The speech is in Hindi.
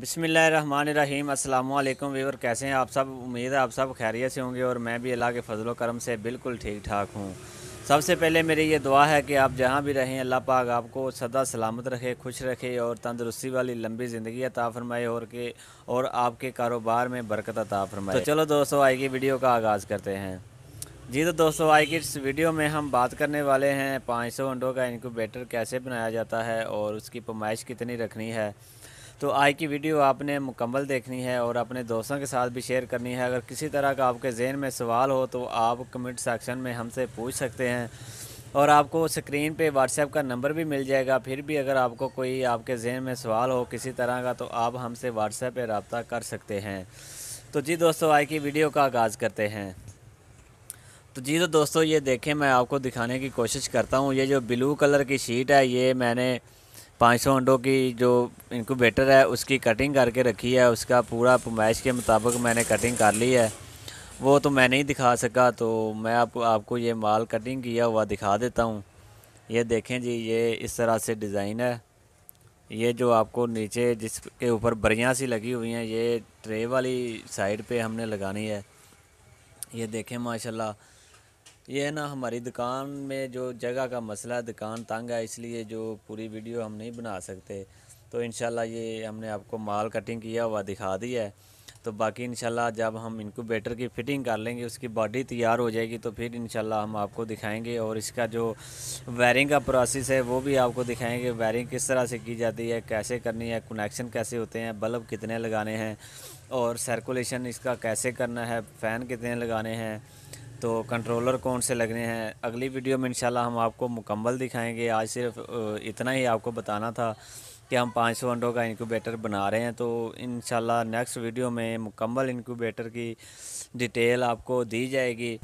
बसमीम अल्लाम वीवर कैसे हैं आप सब उम्मीद है आप सब खैरियत से होंगे और मैं भी अल्लाह के फजल करम से बिल्कुल ठीक ठाक हूँ सबसे पहले मेरी ये दुआ है कि आप जहाँ भी रहें अल्लाह पाक आपको सदा सलामत रखे खुश रखे और तंदरुस्ती वाली लंबी ज़िंदगी अता फरमाए और के और आपके कारोबार में बरकत अता फरमाए तो चलो दोस्तों की वीडियो का आगाज़ करते हैं जी तो दोस्तों आज की इस वीडियो में हम बात करने वाले हैं 500 अंडों का इनक्यूबेटर कैसे बनाया जाता है और उसकी पमाइश कितनी रखनी है तो आज की वीडियो आपने मुकम्मल देखनी है और अपने दोस्तों के साथ भी शेयर करनी है अगर किसी तरह का आपके जहन में सवाल हो तो आप कमेंट सेक्शन में हमसे पूछ सकते हैं और आपको स्क्रीन पे व्हाट्सएप का नंबर भी मिल जाएगा फिर भी अगर आपको कोई आपके जहन में सवाल हो किसी तरह का तो आप हमसे व्हाट्सएप पर रबता कर सकते हैं तो जी दोस्तों आज की वीडियो का आगाज़ करते हैं तो जी तो दोस्तों ये देखें मैं आपको दिखाने की कोशिश करता हूँ ये जो ब्लू कलर की शीट है ये मैंने 500 अंडों की जो इनक्यूबेटर है उसकी कटिंग करके रखी है उसका पूरा पुमाइश के मुताबिक मैंने कटिंग कर ली है वो तो मैं नहीं दिखा सका तो मैं आपको आपको ये माल कटिंग किया हुआ दिखा देता हूँ ये देखें जी ये इस तरह से डिज़ाइन है ये जो आपको नीचे जिसके ऊपर बरियाँ सी लगी हुई हैं ये ट्रे वाली साइड पे हमने लगानी है ये देखें माशाल्लाह ये है ना हमारी दुकान में जो जगह का मसला दुकान तंग है इसलिए जो पूरी वीडियो हम नहीं बना सकते तो इन ये हमने आपको माल कटिंग किया हुआ दिखा दिया है तो बाकी इन जब हम इनक्यूबेटर की फ़िटिंग कर लेंगे उसकी बॉडी तैयार हो जाएगी तो फिर इन हम आपको दिखाएंगे और इसका जो वायरिंग का प्रोसेस है वो भी आपको दिखाएंगे वायरिंग किस तरह से की जाती है कैसे करनी है कनेक्शन कैसे होते हैं बल्ब कितने लगाने हैं और सर्कुलेशन इसका कैसे करना है फ़ैन कितने लगाने हैं तो कंट्रोलर कौन से लगने हैं अगली वीडियो में इंशाल्लाह हम आपको मुकम्मल दिखाएंगे आज सिर्फ इतना ही आपको बताना था कि हम पाँच सौ अंडों का इनक्यूबेटर बना रहे हैं तो इन नेक्स्ट वीडियो में मुकम्मल इनक्यूबेटर की डिटेल आपको दी जाएगी